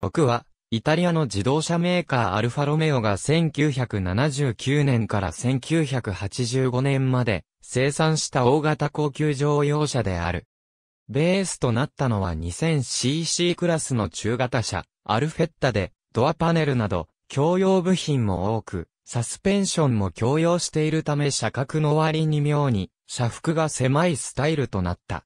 僕は、イタリアの自動車メーカーアルファロメオが1979年から1985年まで生産した大型高級乗用車である。ベースとなったのは 2000cc クラスの中型車、アルフェッタで、ドアパネルなど、共用部品も多く、サスペンションも共用しているため車格の割に妙に、車幅が狭いスタイルとなった。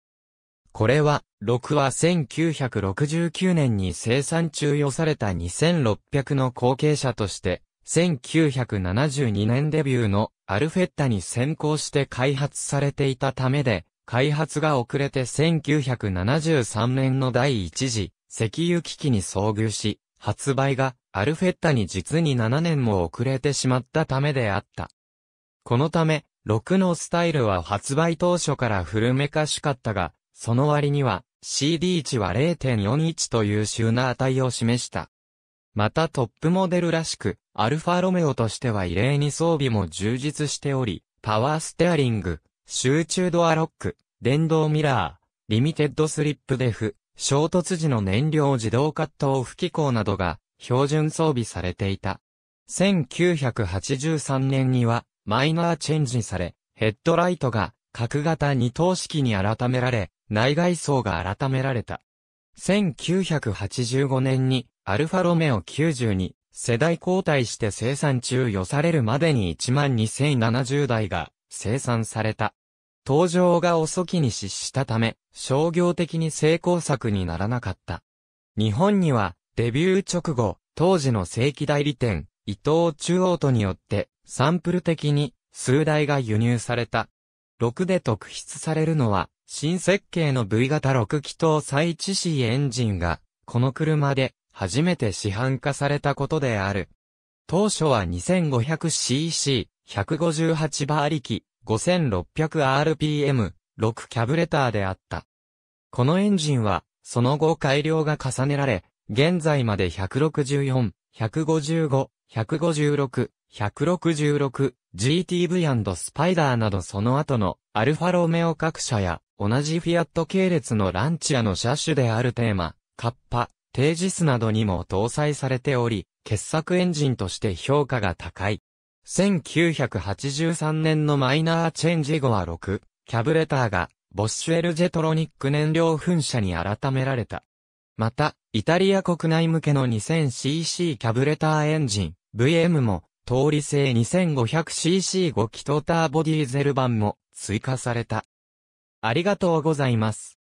これは、6は1969年に生産中与された2600の後継者として、1972年デビューのアルフェッタに先行して開発されていたためで、開発が遅れて1973年の第一次石油危機に遭遇し、発売がアルフェッタに実に7年も遅れてしまったためであった。このため、6のスタイルは発売当初から古めかしかったが、その割には CD 値は0.41というナー値を示した。またトップモデルらしく、アルファロメオとしては異例に装備も充実しており、パワーステアリング、集中ドアロック、電動ミラー、リミテッドスリップデフ、衝突時の燃料自動カットオフ機構などが標準装備されていた。1983年にはマイナーチェンジされ、ヘッドライトが角型二等式に改められ、内外装が改められた。1985年にアルファロメオ90に世代交代して生産中予されるまでに12,070台が生産された。登場が遅きに失したため、商業的に成功作にならなかった。日本には、デビュー直後、当時の正規代理店、伊藤中央都によって、サンプル的に、数台が輸入された。6で特筆されるのは、新設計の V 型6気筒再致死エンジンが、この車で初めて市販化されたことである。当初は 2500cc、158馬力、5600rpm、6キャブレターであった。このエンジンは、その後改良が重ねられ、現在まで164、155、156、166、GTV& スパイダーなどその後のアルファロメオ各社や同じフィアット系列のランチアの車種であるテーマ、カッパ、テージスなどにも搭載されており、傑作エンジンとして評価が高い。1983年のマイナーチェンジ後は6、キャブレターがボッシュエルジェトロニック燃料噴射に改められた。また、イタリア国内向けの 2000cc キャブレターエンジン、VM も通り製 2500cc5 気筒ターボディーゼル版も追加された。ありがとうございます。